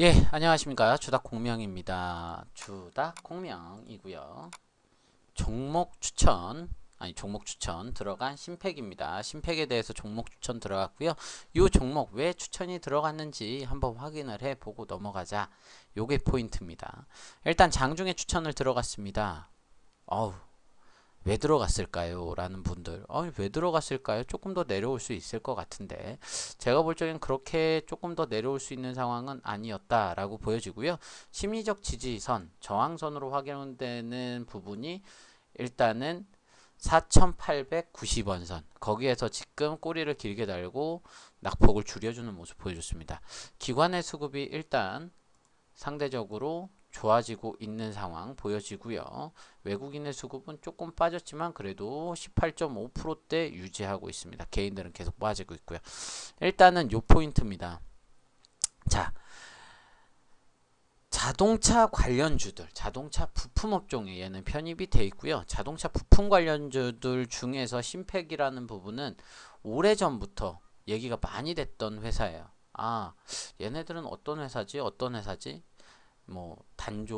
예, 안녕하십니까. 주닥공명입니다. 주닥공명이고요. 종목 추천, 아니 종목 추천 들어간 심팩입니다심팩에 대해서 종목 추천 들어갔고요. 요 종목 왜 추천이 들어갔는지 한번 확인을 해보고 넘어가자. 요게 포인트입니다. 일단 장중에 추천을 들어갔습니다. 어우, 왜 들어갔을까요? 라는 분들 아, 왜 들어갔을까요? 조금 더 내려올 수 있을 것 같은데 제가 볼 적엔 그렇게 조금 더 내려올 수 있는 상황은 아니었다라고 보여지고요 심리적 지지선, 저항선으로 확인되는 부분이 일단은 4,890원 선 거기에서 지금 꼬리를 길게 달고 낙폭을 줄여주는 모습 보여줬습니다 기관의 수급이 일단 상대적으로 좋아지고 있는 상황 보여지고요. 외국인의 수급은 조금 빠졌지만 그래도 18.5%대 유지하고 있습니다. 개인들은 계속 빠지고 있고요. 일단은 요 포인트입니다. 자, 자동차 관련주들, 자동차 부품업종에 얘는 편입이 돼 있고요. 자동차 부품 관련주들 중에서 심팩이라는 부분은 오래전부터 얘기가 많이 됐던 회사예요. 아, 얘네들은 어떤 회사지? 어떤 회사지? 뭐 단조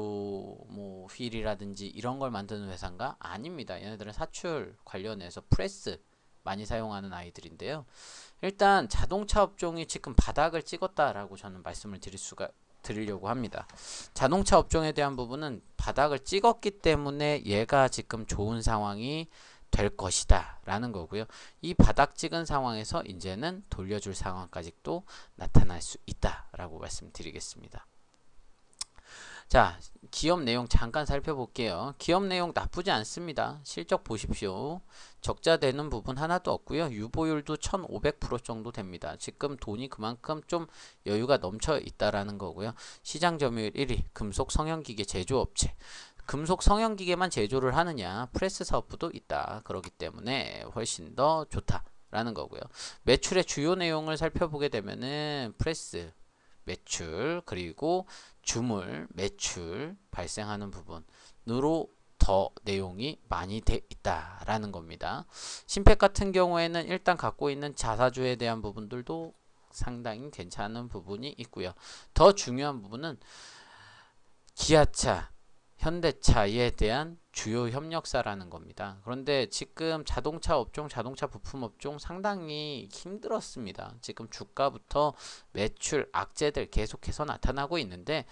뭐 휠이라든지 이런 걸 만드는 회사인가? 아닙니다. 얘네들은 사출 관련해서 프레스 많이 사용하는 아이들인데요. 일단 자동차 업종이 지금 바닥을 찍었다라고 저는 말씀을 드릴 수가 드리려고 합니다. 자동차 업종에 대한 부분은 바닥을 찍었기 때문에 얘가 지금 좋은 상황이 될 것이다 라는 거고요. 이 바닥 찍은 상황에서 이제는 돌려줄 상황까지 또 나타날 수 있다 라고 말씀드리겠습니다. 자, 기업 내용 잠깐 살펴볼게요. 기업 내용 나쁘지 않습니다. 실적 보십시오. 적자 되는 부분 하나도 없고요. 유보율도 1500% 정도 됩니다. 지금 돈이 그만큼 좀 여유가 넘쳐 있다라는 거고요. 시장 점유율 1위, 금속 성형기계 제조업체. 금속 성형기계만 제조를 하느냐, 프레스 사업부도 있다. 그렇기 때문에 훨씬 더 좋다. 라는 거고요. 매출의 주요 내용을 살펴보게 되면은 프레스, 매출 그리고 주물 매출 발생하는 부분으로 더 내용이 많이 돼 있다라는 겁니다. 심팩 같은 경우에는 일단 갖고 있는 자사주에 대한 부분들도 상당히 괜찮은 부분이 있고요. 더 중요한 부분은 기아차 현대차에 대한 주요 협력사라는 겁니다. 그런데 지금 자동차 업종, 자동차 부품 업종 상당히 힘들었습니다. 지금 주가부터 매출 악재들 계속해서 나타나고 있는데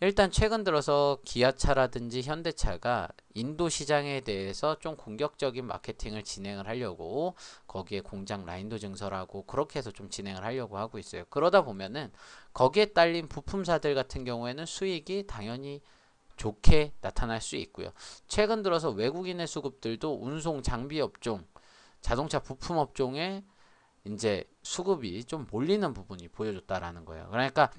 일단 최근 들어서 기아차라든지 현대차가 인도 시장에 대해서 좀 공격적인 마케팅을 진행을 하려고 거기에 공장 라인도 증설하고 그렇게 해서 좀 진행을 하려고 하고 있어요. 그러다 보면은 거기에 딸린 부품사들 같은 경우에는 수익이 당연히 좋게 나타날 수 있고요. 최근 들어서 외국인의 수급들도 운송 장비 업종, 자동차 부품 업종에 이제 수급이 좀 몰리는 부분이 보여줬다라는 거예요. 그러니까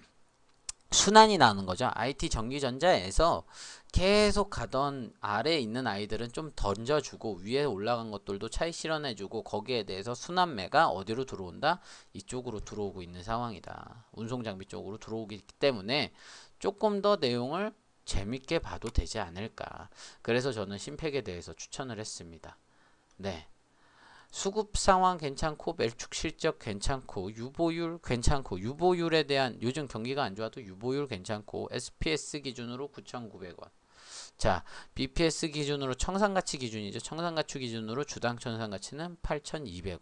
순환이 나는 거죠. IT 전기전자에서 계속 가던 아래에 있는 아이들은 좀 던져주고 위에 올라간 것들도 차이 실현해주고 거기에 대해서 순환매가 어디로 들어온다? 이쪽으로 들어오고 있는 상황이다. 운송장비 쪽으로 들어오기 때문에 조금 더 내용을 재밌게 봐도 되지 않을까 그래서 저는 심팩에 대해서 추천을 했습니다 네 수급 상황 괜찮고 멸축 실적 괜찮고 유보율 괜찮고 유보율에 대한 요즘 경기가 안 좋아도 유보율 괜찮고 SPS 기준으로 9,900원 자, BPS 기준으로 청산가치 기준이죠. 청산가치 기준으로 주당 청산가치는 8,200원.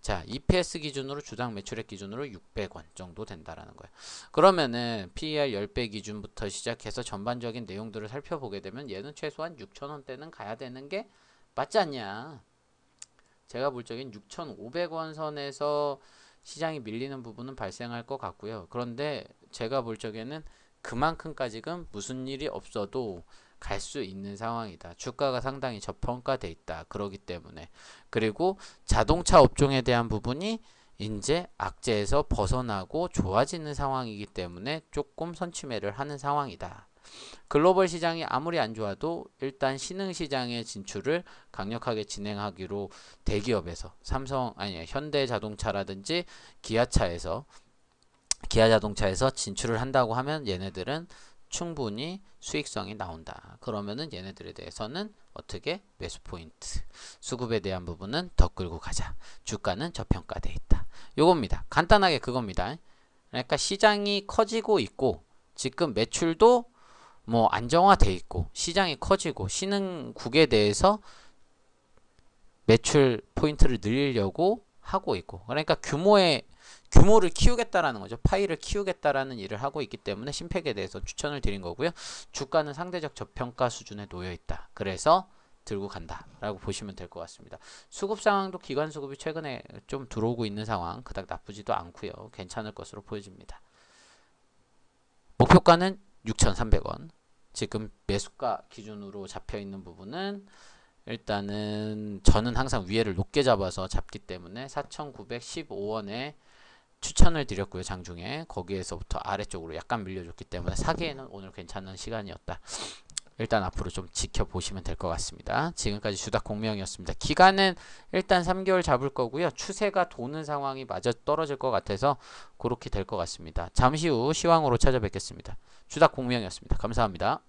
자, EPS 기준으로 주당 매출액 기준으로 600원 정도 된다라는 거예요. 그러면은 PER 10배 기준부터 시작해서 전반적인 내용들을 살펴보게 되면 얘는 최소한 6,000원대는 가야 되는 게 맞지 않냐. 제가 볼 적엔 6,500원 선에서 시장이 밀리는 부분은 발생할 것 같고요. 그런데 제가 볼 적에는 그만큼까지금 무슨 일이 없어도 갈 수 있는 상황이다. 주가가 상당히 저평가돼 있다. 그러기 때문에 그리고 자동차 업종에 대한 부분이 이제 악재에서 벗어나고 좋아지는 상황이기 때문에 조금 선취매를 하는 상황이다. 글로벌 시장이 아무리 안 좋아도 일단 신흥 시장의 진출을 강력하게 진행하기로 대기업에서 삼성 아니 현대자동차라든지 기아차에서 기아 자동차에서 진출을 한다고 하면 얘네들은 충분히 수익성이 나온다. 그러면은 얘네들에 대해서는 어떻게 매수 포인트, 수급에 대한 부분은 더 끌고 가자. 주가는 저평가돼 있다. 요겁니다. 간단하게 그겁니다. 그러니까 시장이 커지고 있고 지금 매출도 뭐 안정화돼 있고 시장이 커지고 신흥국에 대해서 매출 포인트를 늘리려고 하고 있고 그러니까 규모의 규모를 키우겠다라는 거죠. 파이를 키우겠다라는 일을 하고 있기 때문에 신팩에 대해서 추천을 드린 거고요. 주가는 상대적 저평가 수준에 놓여 있다. 그래서 들고 간다라고 보시면 될 것 같습니다. 수급 상황도 기관 수급이 최근에 좀 들어오고 있는 상황 그닥 나쁘지도 않고요. 괜찮을 것으로 보여집니다. 목표가는 6,300원 지금 매수가 기준으로 잡혀있는 부분은 일단은 저는 항상 위에를 높게 잡아서 잡기 때문에 4,915원에 추천을 드렸고요 장중에 거기에서부터 아래쪽으로 약간 밀려줬기 때문에 사기에는 오늘 괜찮은 시간이었다 일단 앞으로 좀 지켜보시면 될 것 같습니다 지금까지 주닥 공명이었습니다 기간은 일단 3개월 잡을 거고요 추세가 도는 상황이 맞아 떨어질 것 같아서 그렇게 될 것 같습니다 잠시 후 시황으로 찾아뵙겠습니다 주닥 공명이었습니다 감사합니다